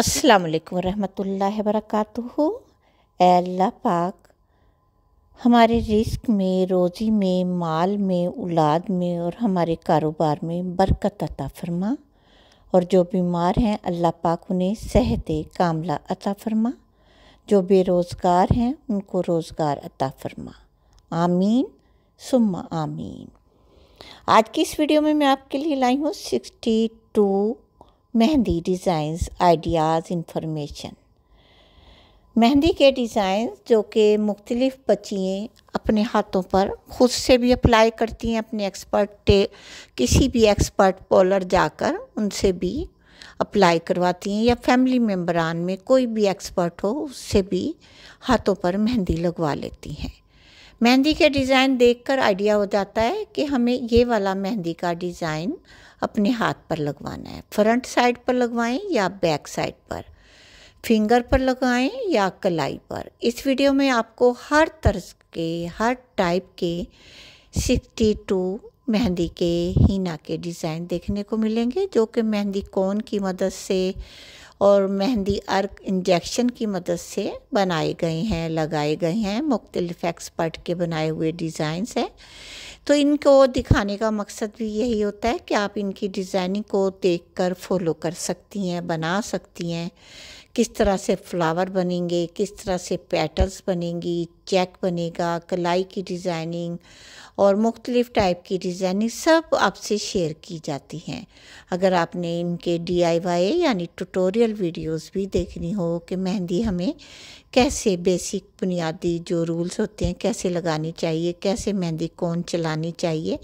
अस्सलाम वालेकुम रहमतुल्लाह वरकatuhu अल्लाह पाक हमारे रिस्क में रोज़ी में माल में औलाद में और हमारे कारोबार में बरकत अता फरमा और जो बीमार हैं अल्लाह पाक उन्हें सेहत कामला अता फरमा जो बेरोज़गार हैं उनको रोज़गार अता फरमा आमीन सुम्मा आमीन आज की इस वीडियो में मैं आपके लिए लाई हूँ sixty two mehndi designs ideas information mehndi के डिज़ाइन जो कि मुख्तलिफ़ बच्चियाँ अपने हाथों पर ख़ुद से भी अप्लाई करती हैं अपने एक्सपर्ट किसी भी एक्सपर्ट पॉलर जाकर उनसे भी अप्लाई करवाती हैं या फैमिली मेम्बरान में कोई भी एक्सपर्ट हो उससे भी हाथों पर मेहंदी लगवा लेती हैं मेहंदी के डिज़ाइन देखकर आइडिया हो जाता है कि हमें ये वाला मेहंदी का डिज़ाइन अपने हाथ पर लगवाना है फ्रंट साइड पर लगवाएं या बैक साइड पर फिंगर पर लगाएं या कलाई पर इस वीडियो में आपको हर तर्ज के हर टाइप के 62 मेहंदी के हीना के डिज़ाइन देखने को मिलेंगे जो कि मेहंदी कौन की मदद से और मेहंदी अर्क इंजेक्शन की मदद से बनाए गए हैं लगाए गए हैं मुख्तलिफ एक्सपर्ट के बनाए हुए डिज़ाइंस हैं तो इनको दिखाने का मकसद भी यही होता है कि आप इनकी डिज़ाइनिंग को देख कर फॉलो कर सकती हैं बना सकती हैं किस तरह से फ्लावर बनेंगे किस तरह से पैटल्स बनेंगी चेक बनेगा कलाई की डिज़ाइनिंग और मुख्तलिफ़ टाइप की डिज़ाइनिंग सब आपसे शेयर की जाती हैं अगर आपने इनके डीआईवाई यानी ट्यूटोरियल वीडियोस भी देखनी हो कि मेहंदी हमें कैसे बेसिक बुनियादी जो रूल्स होते हैं कैसे लगानी चाहिए कैसे मेहंदी कौन चलानी चाहिए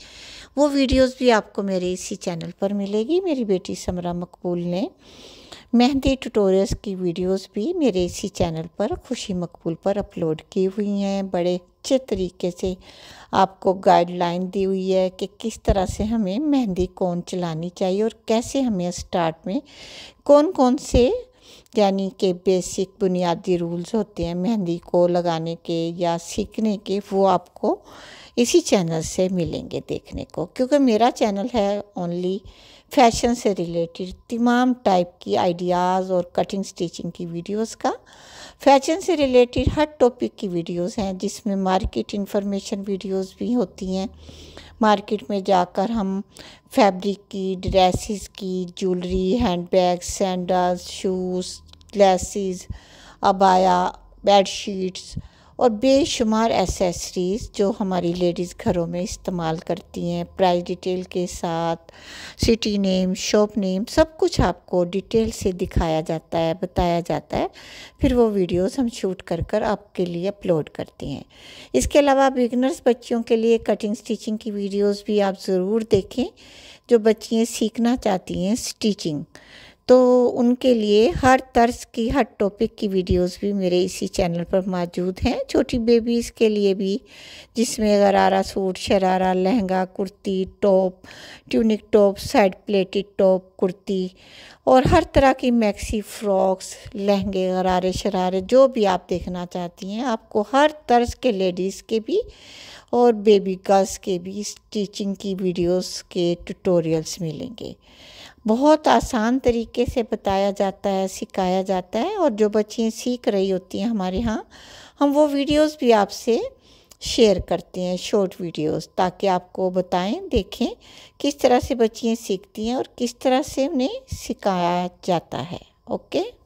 वो वीडियोस भी आपको मेरे इसी चैनल पर मिलेगी मेरी बेटी समरा मकबूल ने मेहंदी ट्यूटोरियल्स की वीडियोस भी मेरे इसी चैनल पर खुशी मकबूल पर अपलोड की हुई हैं बड़े अच्छे तरीके से आपको गाइडलाइन दी हुई है कि किस तरह से हमें मेहंदी कौन चलानी चाहिए और कैसे हमें स्टार्ट में कौन कौन से यानी कि बेसिक बुनियादी रूल्स होते हैं मेहंदी को लगाने के या सीखने के वो आपको इसी चैनल से मिलेंगे देखने को क्योंकि मेरा चैनल है ओनली फैशन से रिलेटेड तमाम टाइप की आइडियाज़ और कटिंग स्टिचिंग की वीडियोस का फैशन से रिलेटेड हर टॉपिक की वीडियोस हैं जिसमें मार्केट इंफॉर्मेशन वीडियोस भी होती हैं मार्केट में जाकर हम फैब्रिक की ड्रेसेस की jewellery handbag sandals shoes glasses अबाया बेड शीट्स और बेशुमार एसेसरीज़ जो हमारी लेडीज़ घरों में इस्तेमाल करती हैं प्राइस डिटेल के साथ सिटी नेम शॉप नेम सब कुछ आपको डिटेल से दिखाया जाता है बताया जाता है फिर वो वीडियोस हम शूट कर कर आपके लिए अपलोड करते हैं इसके अलावा बिगनर्स बच्चियों के लिए कटिंग स्टिचिंग की वीडियोस भी आप ज़रूर देखें जो बच्चियाँ सीखना चाहती हैं स्टिचिंग तो उनके लिए हर तर्ज की हर टॉपिक की वीडियोस भी मेरे इसी चैनल पर मौजूद हैं छोटी बेबीज़ के लिए भी जिसमें gharara suit sharara lehenga kurti top tunic top side pleated top kurti और हर तरह की मैक्सी फ्रॉक्स लहंगे गरारे शरारे जो भी आप देखना चाहती हैं आपको हर तर्ज के लेडीज़ के भी और बेबी गर्ल्स के भी स्टिचिंग की वीडियोस के ट्यूटोरियल्स मिलेंगे बहुत आसान तरीके से बताया जाता है सिखाया जाता है और जो बच्चियाँ सीख रही होती हैं हमारे यहाँ हम वो वीडियोस भी आपसे शेयर करते हैं शॉर्ट वीडियोस ताकि आपको बताएं देखें किस तरह से बच्चियाँ सीखती हैं और किस तरह से उन्हें सिखाया जाता है ओके